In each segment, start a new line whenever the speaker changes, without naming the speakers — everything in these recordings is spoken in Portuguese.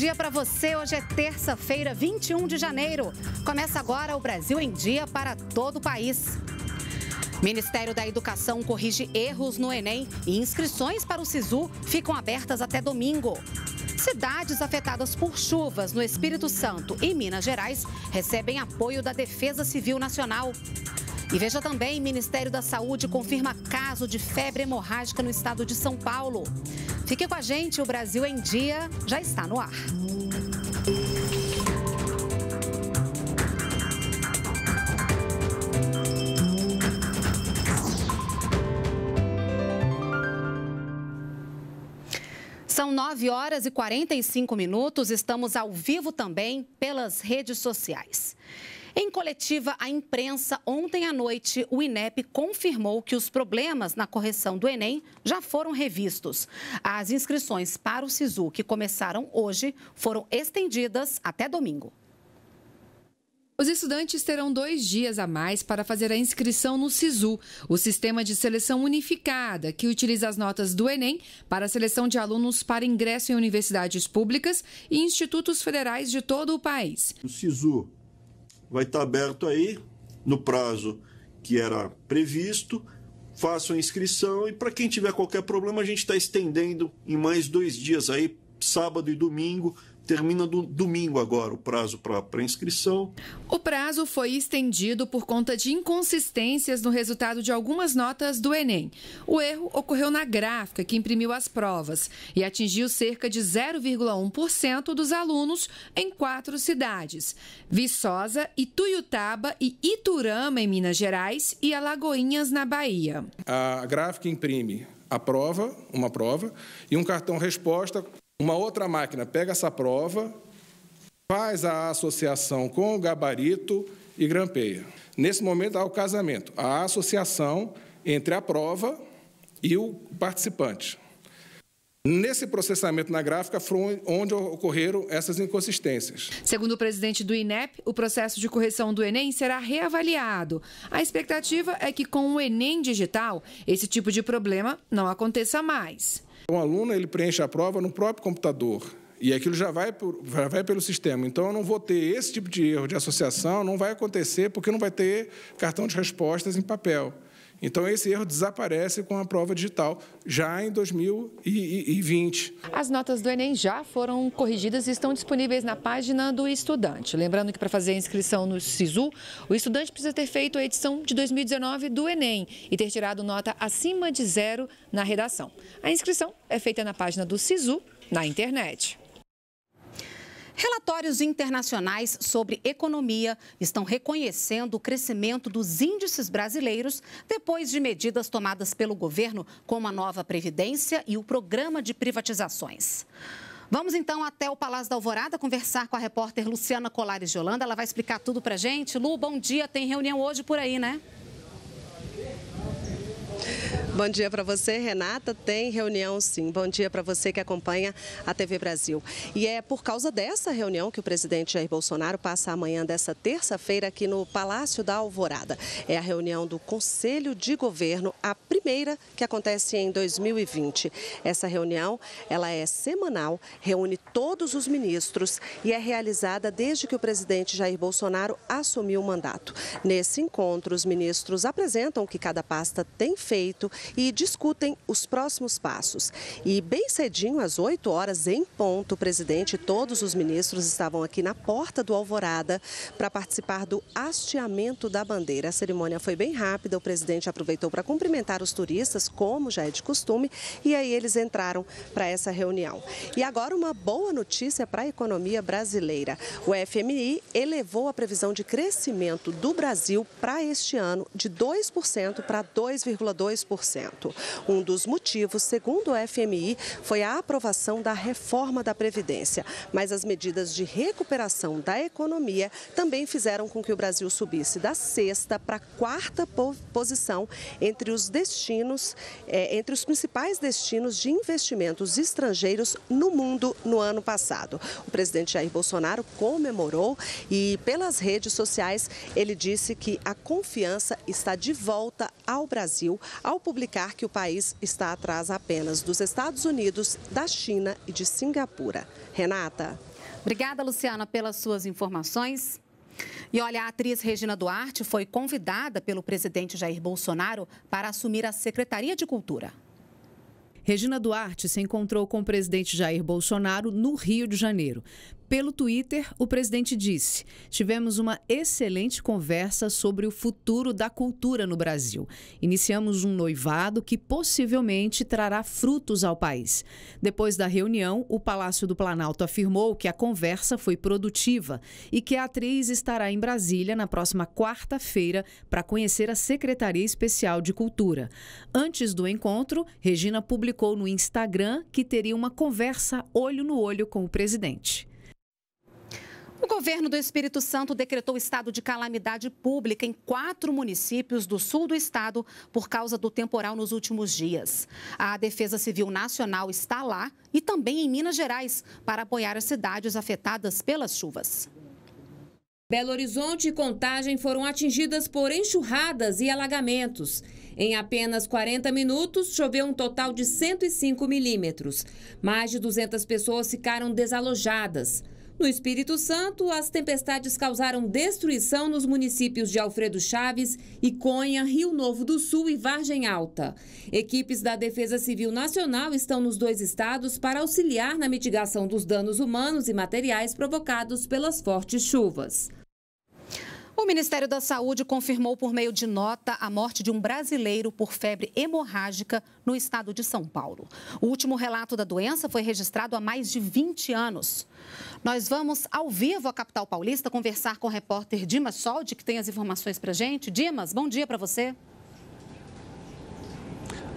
dia para você. Hoje é terça-feira, 21 de janeiro. Começa agora o Brasil em Dia para todo o país. Ministério da Educação corrige erros no Enem e inscrições para o SISU ficam abertas até domingo. Cidades afetadas por chuvas no Espírito Santo e Minas Gerais recebem apoio da Defesa Civil Nacional. E veja também, Ministério da Saúde confirma caso de febre hemorrágica no estado de São Paulo. Fique com a gente, o Brasil em Dia já está no ar. São 9 horas e 45 minutos. Estamos ao vivo também pelas redes sociais. Em coletiva à imprensa ontem à noite, o INEP confirmou que os problemas na correção do Enem já foram revistos. As inscrições para o SISU, que começaram hoje, foram estendidas até domingo.
Os estudantes terão dois dias a mais para fazer a inscrição no SISU, o Sistema de Seleção Unificada, que utiliza as notas do Enem para a seleção de alunos para ingresso em universidades públicas e institutos federais de todo o país.
O SISU vai estar aberto aí no prazo que era previsto. Façam inscrição e para quem tiver qualquer problema, a gente está estendendo em mais dois dias aí, sábado e domingo Termina no domingo agora o prazo para pré-inscrição.
O prazo foi estendido por conta de inconsistências no resultado de algumas notas do Enem. O erro ocorreu na gráfica que imprimiu as provas e atingiu cerca de 0,1% dos alunos em quatro cidades: Viçosa, Ituiutaba e Iturama, em Minas Gerais, e Alagoinhas, na Bahia.
A gráfica imprime a prova, uma prova, e um cartão resposta uma outra máquina pega essa prova, faz a associação com o gabarito e grampeia. Nesse momento há o casamento, a associação entre a prova e o participante. Nesse processamento na gráfica foi onde ocorreram essas inconsistências.
Segundo o presidente do INEP, o processo de correção do Enem será reavaliado. A expectativa é que com o Enem digital, esse tipo de problema não aconteça mais. O aluno ele
preenche a prova no próprio computador. E aquilo já vai, por, já vai pelo sistema. Então, eu não vou ter esse tipo de erro de associação, não vai acontecer, porque não vai ter cartão de respostas em papel. Então, esse erro desaparece com a prova digital já em 2020.
As notas do Enem já foram corrigidas e estão disponíveis na página do estudante. Lembrando que para fazer a inscrição no SISU, o estudante precisa ter feito a edição de 2019 do Enem e ter tirado nota acima de zero na redação. A inscrição é feita na página do SISU na internet. Relatórios internacionais
sobre economia estão reconhecendo o crescimento dos índices brasileiros depois de medidas tomadas pelo governo, como a nova Previdência e o programa de privatizações. Vamos então até o Palácio da Alvorada conversar com a repórter Luciana Colares de Holanda. Ela vai explicar tudo para gente. Lu, bom dia. Tem reunião hoje por aí, né?
Bom dia para você, Renata. Tem reunião sim. Bom dia para você que acompanha a TV Brasil. E é por causa dessa reunião que o presidente Jair Bolsonaro passa amanhã dessa terça-feira aqui no Palácio da Alvorada. É a reunião do Conselho de Governo após primeira que acontece em 2020. Essa reunião, ela é semanal, reúne todos os ministros e é realizada desde que o presidente Jair Bolsonaro assumiu o mandato. Nesse encontro, os ministros apresentam o que cada pasta tem feito e discutem os próximos passos. E bem cedinho, às 8 horas em ponto, o presidente e todos os ministros estavam aqui na porta do Alvorada para participar do hasteamento da bandeira. A cerimônia foi bem rápida, o presidente aproveitou para cumprimentar os os turistas, como já é de costume, e aí eles entraram para essa reunião. E agora uma boa notícia para a economia brasileira. O FMI elevou a previsão de crescimento do Brasil para este ano de 2% para 2,2%. Um dos motivos, segundo o FMI, foi a aprovação da reforma da Previdência, mas as medidas de recuperação da economia também fizeram com que o Brasil subisse da sexta para a quarta posição entre os destinos destinos, é, entre os principais destinos de investimentos estrangeiros no mundo no ano passado. O presidente Jair Bolsonaro comemorou e, pelas redes sociais, ele disse que a confiança está de volta ao Brasil ao publicar que o país está atrás apenas dos Estados Unidos, da China e de Singapura. Renata. Obrigada, Luciana, pelas suas
informações. E olha, a atriz Regina Duarte foi convidada pelo presidente Jair Bolsonaro para assumir a Secretaria de Cultura. Regina Duarte se encontrou com o presidente Jair Bolsonaro no Rio de Janeiro. Pelo Twitter, o presidente disse: Tivemos uma excelente conversa sobre o futuro da cultura no Brasil. Iniciamos um noivado que possivelmente trará frutos ao país. Depois da reunião, o Palácio do Planalto afirmou que a conversa foi produtiva e que a atriz estará em Brasília na próxima quarta-feira para conhecer a Secretaria Especial de Cultura. Antes do encontro, Regina publicou no Instagram que teria uma conversa olho no olho com o presidente. O governo do Espírito Santo decretou estado de calamidade pública em quatro municípios do sul do estado por causa do temporal nos últimos dias. A Defesa Civil Nacional está lá e também em Minas Gerais para apoiar as cidades afetadas pelas chuvas. Belo Horizonte e Contagem foram atingidas por enxurradas e alagamentos. Em apenas 40 minutos, choveu um total de 105 milímetros. Mais de 200 pessoas ficaram desalojadas. No Espírito Santo, as tempestades causaram destruição nos municípios de Alfredo Chaves, Iconha, Rio Novo do Sul e Vargem Alta. Equipes da Defesa Civil Nacional estão nos dois estados para auxiliar na mitigação dos danos humanos e materiais provocados pelas fortes chuvas. O Ministério da Saúde confirmou por meio de nota a morte de um brasileiro por febre hemorrágica no estado de São Paulo. O último relato da doença foi registrado há mais de 20 anos. Nós vamos ao vivo à capital paulista conversar com o repórter Dimas Soldi, que tem as informações para gente. Dimas, bom dia para você.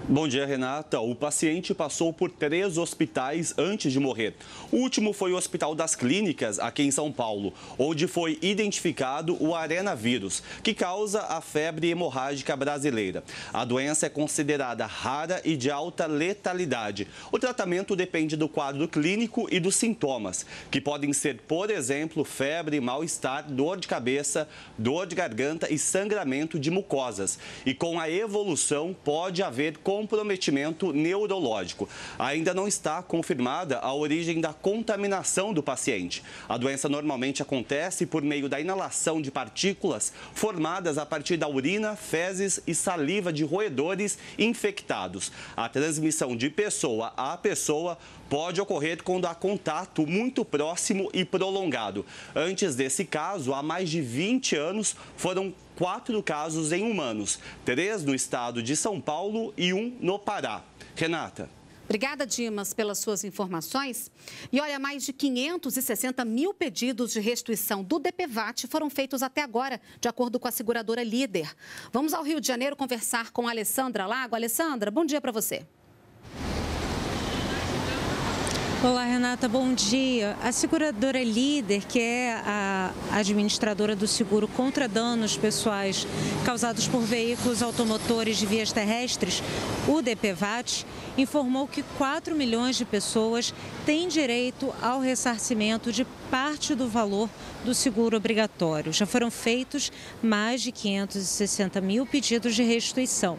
Bom dia, Renata. O paciente passou por três hospitais antes de morrer. O último foi o Hospital das Clínicas, aqui em São Paulo, onde foi identificado o arenavírus, que causa a febre hemorrágica brasileira. A doença é considerada rara e de alta letalidade. O tratamento depende do quadro clínico e dos sintomas, que podem ser, por exemplo, febre, mal-estar, dor de cabeça, dor de garganta e sangramento de mucosas. E com a evolução, pode haver comprometimento neurológico. Ainda não está confirmada a origem da contaminação do paciente. A doença normalmente acontece por meio da inalação de partículas formadas a partir da urina, fezes e saliva de roedores infectados. A transmissão de pessoa a pessoa pode ocorrer quando há contato muito próximo e prolongado. Antes desse caso, há mais de 20 anos, foram quatro casos em humanos, três no estado de São Paulo e um no Pará. Renata.
Obrigada, Dimas, pelas suas informações. E olha, mais de 560 mil pedidos de restituição do DPVAT foram feitos até agora, de acordo com a seguradora líder. Vamos ao Rio de Janeiro conversar com a Alessandra Lago. Alessandra, bom dia para você.
Olá, Renata, bom dia. A seguradora líder, que é a administradora do seguro contra danos pessoais causados por veículos automotores de vias terrestres, o DPVAT, informou que 4 milhões de pessoas tem direito ao ressarcimento de parte do valor do seguro obrigatório. Já foram feitos mais de 560 mil pedidos de restituição.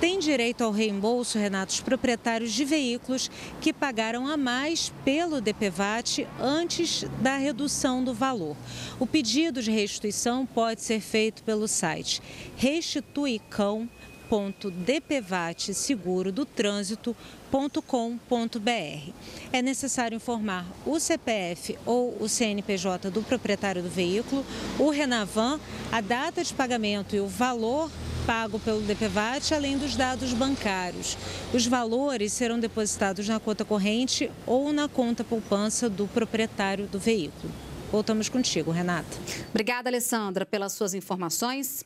Tem direito ao reembolso, Renato, os proprietários de veículos que pagaram a mais pelo DPVAT antes da redução do valor. O pedido de restituição pode ser feito pelo site restituicão.com www.dpvatseguro-do-trânsito.com.br. É necessário informar o CPF ou o CNPJ do proprietário do veículo, o Renavan, a data de pagamento e o valor pago pelo DPVAT, além dos dados bancários. Os valores serão depositados na conta corrente
ou na conta poupança do proprietário do veículo. Voltamos contigo, Renata. Obrigada, Alessandra, pelas suas informações.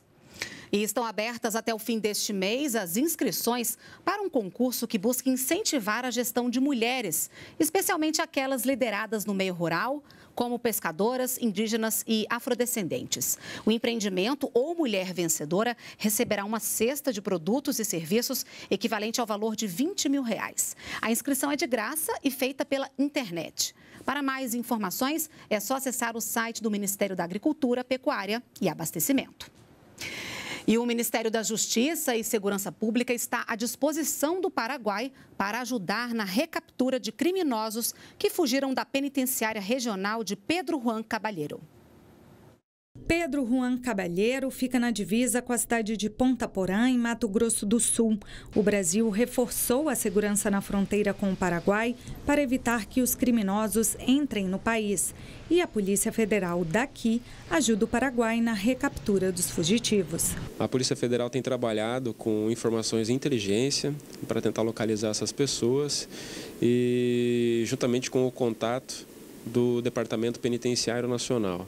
E estão abertas até o fim deste mês as inscrições para um concurso que busca incentivar a gestão de mulheres, especialmente aquelas lideradas no meio rural, como pescadoras, indígenas e afrodescendentes. O empreendimento ou mulher vencedora receberá uma cesta de produtos e serviços equivalente ao valor de 20 mil reais. A inscrição é de graça e feita pela internet. Para mais informações, é só acessar o site do Ministério da Agricultura, Pecuária e Abastecimento. E o Ministério da Justiça e Segurança Pública está à disposição do Paraguai para ajudar na recaptura de criminosos que fugiram da penitenciária regional de Pedro Juan Cabalheiro.
Pedro Juan Cabalheiro fica na divisa com a cidade de Ponta Porã, em Mato Grosso do Sul. O Brasil reforçou a segurança na fronteira com o Paraguai para evitar que os criminosos entrem no país. E a Polícia Federal daqui ajuda o Paraguai na recaptura dos fugitivos.
A Polícia Federal tem trabalhado com informações de inteligência para tentar localizar essas pessoas e juntamente com o contato do Departamento Penitenciário Nacional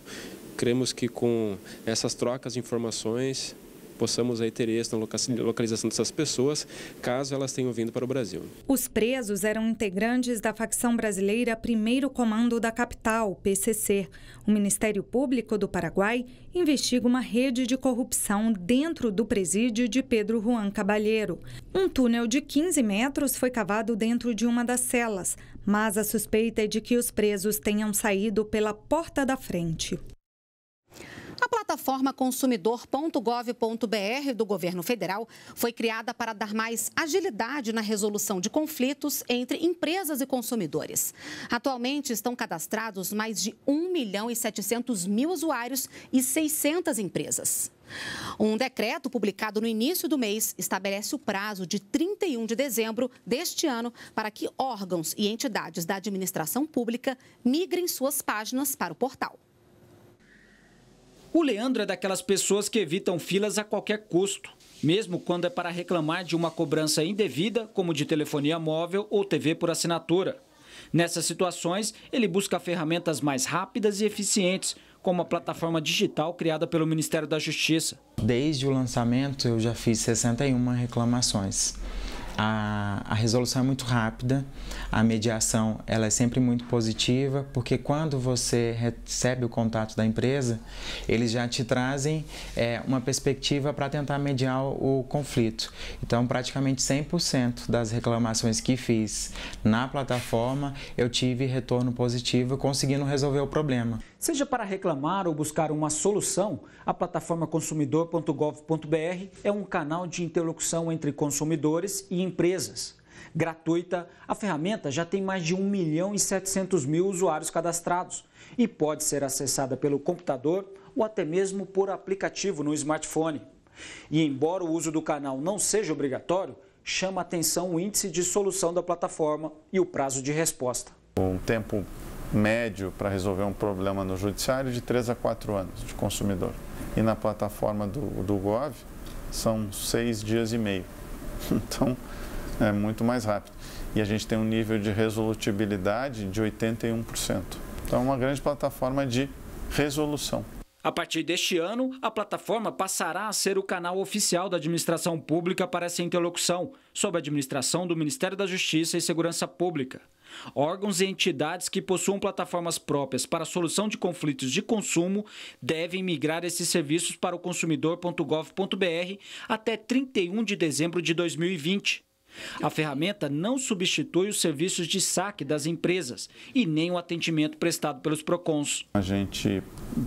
cremos que com essas trocas de informações possamos aí ter êxito na localização dessas pessoas, caso elas tenham vindo para o Brasil.
Os presos eram integrantes da facção brasileira Primeiro Comando da Capital, PCC. O Ministério Público do Paraguai investiga uma rede de corrupção dentro do presídio de Pedro Juan Cabalheiro. Um túnel de 15 metros foi cavado dentro de uma das celas, mas a suspeita é de que os presos tenham saído pela porta da frente.
A plataforma consumidor.gov.br do governo federal foi criada para dar mais agilidade na resolução de conflitos entre empresas e consumidores. Atualmente estão cadastrados mais de 1 milhão e 700 mil usuários e 600 empresas. Um decreto publicado no início do mês estabelece o prazo de 31 de dezembro deste ano para que órgãos e entidades da administração pública migrem suas páginas para o portal.
O Leandro é daquelas pessoas que evitam filas a qualquer custo, mesmo quando é para reclamar de uma cobrança indevida, como de telefonia móvel ou TV por assinatura. Nessas situações, ele busca ferramentas mais rápidas e eficientes, como a plataforma digital criada pelo Ministério da Justiça. Desde o lançamento, eu já fiz 61 reclamações a, a, resolução é muito rápida, a mediação ela é sempre muito positiva, porque quando você recebe o contato da empresa, eles já te trazem é, uma perspectiva para tentar mediar o conflito. Então, praticamente 100% das reclamações que fiz na plataforma, eu tive retorno positivo, conseguindo resolver o problema. Seja para reclamar ou buscar uma solução, a plataforma consumidor.gov.br é um canal de interlocução entre consumidores e empresas. Gratuita, a ferramenta já tem mais de 1 milhão e 700 mil usuários cadastrados e pode ser acessada pelo computador ou até mesmo por aplicativo no smartphone. E embora o uso do canal não seja obrigatório, chama atenção o índice de solução da plataforma e o prazo de resposta. Um tempo médio para resolver um problema no judiciário é de 3 a 4 anos de consumidor. E na plataforma do, do Gov são 6 dias e meio. Então, é muito mais rápido. E a gente tem um nível de resolutibilidade de 81%. Então, é uma grande plataforma de resolução. A partir deste ano, a plataforma passará a ser o canal oficial da administração pública para essa interlocução, sob a administração do Ministério da Justiça e Segurança Pública. Órgãos e entidades que possuam plataformas próprias para solução de conflitos de consumo devem migrar esses serviços para o consumidor.gov.br até 31 de dezembro de 2020. A ferramenta não substitui os serviços de saque das empresas e nem o atendimento prestado pelos PROCONs. A gente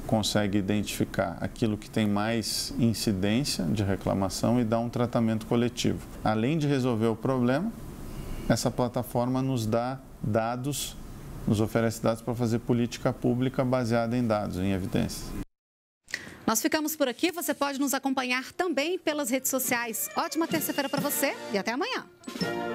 consegue identificar aquilo que tem mais incidência de reclamação e dar um tratamento coletivo. Além de resolver o problema, essa plataforma nos dá dados, nos oferece dados para fazer política pública baseada em dados, em evidências.
Nós ficamos por aqui. Você pode nos acompanhar também pelas redes sociais. Ótima terça-feira para você e até amanhã.